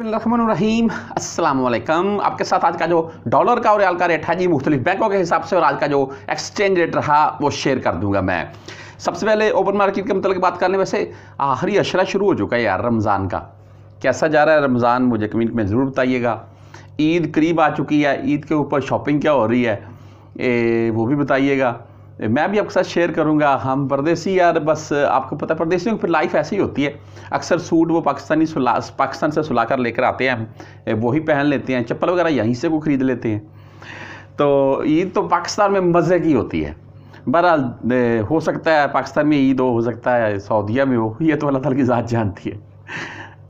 वालेकुम आपके साथ आज का जो डॉलर का और रियाल का रेट है जी मुख्तलिफ बैंकों के हिसाब से और आज का जो एक्सचेंज रेट रहा वो शेयर कर दूंगा मैं सबसे पहले ओपन मार्केट के मतलब बात करने वैसे आखिरी अशरा शुरू हो चुका है यार रमज़ान का कैसा जा रहा है रमज़ान मुझे कमेंट में ज़रूर बताइएगा ईद करीब आ चुकी है ईद के ऊपर शॉपिंग क्या हो रही है ए, वो भी बताइएगा मैं भी आपके साथ शेयर करूंगा हम परदेसी यार बस आपको पता परदेसियों की फिर लाइफ ऐसी ही होती है अक्सर सूट वो पाकिस्तानी सुला पाकिस्तान से सुला कर लेकर आते हैं हम वही पहन लेते हैं चप्पल वगैरह यहीं से वो खरीद लेते हैं तो ईद तो पाकिस्तान में मज़े की होती है बहरहाल हो सकता है पाकिस्तान में ईद हो हो सकता है सऊदीया में हो ये तो अल्लाह तला की ज़ात जानती है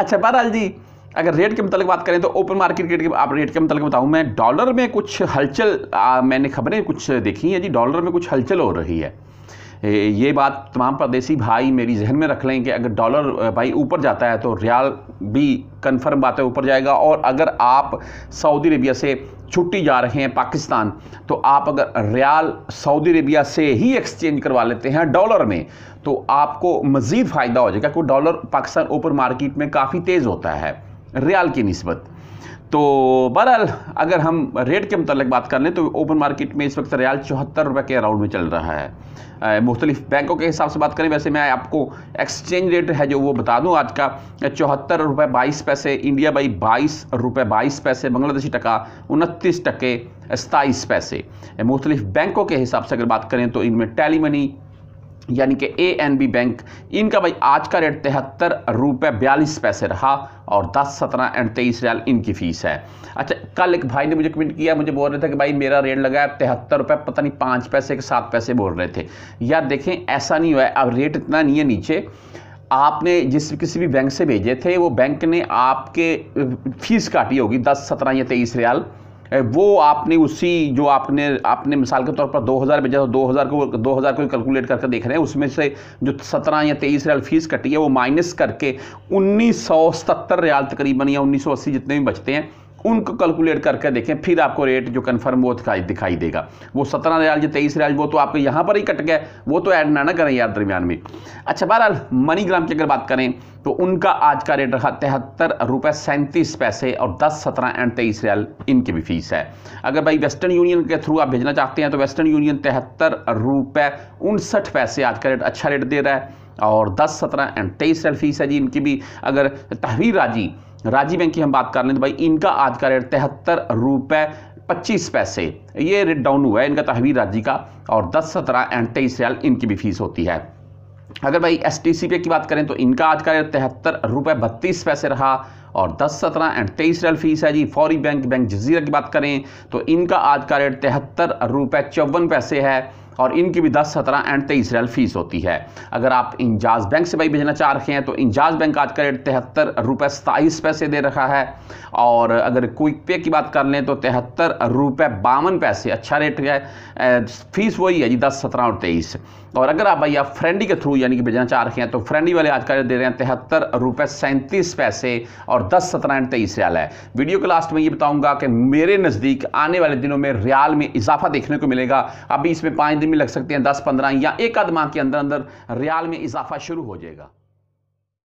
अच्छा बहरहाल जी अगर रेट के मतलब बात करें तो ओपन मार्केट रेट के आप रेट के मतलब बताऊं मैं डॉलर में कुछ हलचल आ, मैंने खबरें कुछ देखी हैं जी डॉलर में कुछ हलचल हो रही है ये बात तमाम प्रदेशी भाई मेरी जहन में रख लें कि अगर डॉलर भाई ऊपर जाता है तो रियाल भी कन्फर्म बात है ऊपर जाएगा और अगर आप सऊदी अरेबिया से छुट्टी जा रहे हैं पाकिस्तान तो आप अगर रियाल सऊदी अरेबिया से ही एक्सचेंज करवा लेते हैं डॉलर में तो आपको मज़ीद फ़ायदा हो जाएगा क्योंकि डॉलर पाकिस्तान ओपन मार्केट में काफ़ी तेज़ होता है रियाल की नस्बत तो बहरहाल अगर हम रेट के मतलब बात कर लें तो ओपन मार्केट में इस वक्त रियाल चौहत्तर रुपये के अराउंड में चल रहा है मुख्तलिफ बैंकों के हिसाब से बात करें वैसे मैं आपको एक्सचेंज रेट है जो वो बता दूं आज का चौहत्तर रुपये बाईस पैसे इंडिया बाई बाईस रुपये बाईस पैसे बांग्लादेशी टका उनतीस टके सताईस पैसे मुख्तलिफ बैंकों के हिसाब से अगर बात करें तो इनमें टेली मनी यानी कि ए एन बी बैंक इनका भाई आज का रेट तिहत्तर रुपये बयालीस पैसे रहा और दस सत्रह एंड तेईस रियाल इनकी फ़ीस है अच्छा कल एक भाई ने मुझे कमेंट किया मुझे बोल रहे थे कि भाई मेरा रेट लगाया तिहत्तर रुपये पता नहीं पाँच पैसे के सात पैसे बोल रहे थे यार देखें ऐसा नहीं हुआ है अब रेट इतना नहीं है नीचे आपने जिस किसी भी बैंक से भेजे थे वो बैंक ने आपके फ़ीस काटी होगी दस सत्रह या तेईस रियाल वो आपने उसी जो आपने आपने मिसाल के तौर पर 2000 भेजा तो 2000 को 2000 को कैलकुलेट करके देख रहे हैं उसमें से जो 17 या 23 रियाल फीस कटी है वो माइनस करके उन्नीस सौ रियाल तकरीबन या उन्नीस सौ अस्सी जितने भी बचते हैं उनको कैलकुलेट करके देखें फिर आपको रेट जो कन्फर्म वो दिखाई देगा वो सत्रह रियाल जो तेईस रियाल वो तो आपके यहाँ पर ही कट गए वो तो ऐड ना ना करें यार दरमियान में अच्छा बहरहाल मनीग्राम की अगर बात करें तो उनका आज का रेट रहा तिहत्तर रुपये सैंतीस पैसे और दस सत्रह एंड तेईस रियाल इनकी भी फीस है अगर भाई वेस्टर्न यूनियन के थ्रू आप भेजना चाहते हैं तो वेस्टर्न यूनियन तिहत्तर रुपये उनसठ पैसे आज का रेट अच्छा रेट दे रहा है और दस सत्रह एंड तेईस रियाल फीस है जी इनकी भी अगर तहवीर राजी राजीव बैंक की हम बात कर लें तो भाई इनका आज का रेट तिहत्तर रुपये पच्चीस पैसे ये रेट डाउन हुआ है इनका तहवीर राज्य का और दस सत्रह एंड तेईस रियाल इनकी भी फीस होती है अगर भाई एस टी सी पे की बात करें तो इनका आज का रेट तिहत्तर रुपये बत्तीस पैसे रहा और दस सत्रह एंड तेईस रियाल फीस है जी फौरी बैंक बैंक जजीरा की बात करें तो इनका आज का रेट तिहत्तर रुपये चौवन पैसे है और इनकी भी दस सत्रह एंड तेईस रियल फीस होती है अगर आप इंजाज बैंक से भाई भेजना चाह रहे हैं तो इंजाज बैंक आज का रेट तिहत्तर रुपये सताईस पैसे दे रखा है और अगर क्विक पे की बात कर लें तो तिहत्तर रुपये बावन पैसे अच्छा रेट है फीस वही है जी दस सत्रह और तेईस और अगर आप भाई आप फ्रेंडी के थ्रू यानी कि भेजना चाह रहे हैं तो फ्रेंडी वाले आज का रेट दे रहे हैं तिहत्तर रुपये सैंतीस पैसे और दस सत्रह एंड तेईस रियाल है वीडियो के लास्ट में ये बताऊंगा कि मेरे नज़दीक आने वाले दिनों में रियाल में इजाफा देखने को मिलेगा अभी इसमें पाँच में लग सकते हैं दस पंद्रह या एक आध माह के अंदर अंदर रियाल में इजाफा शुरू हो जाएगा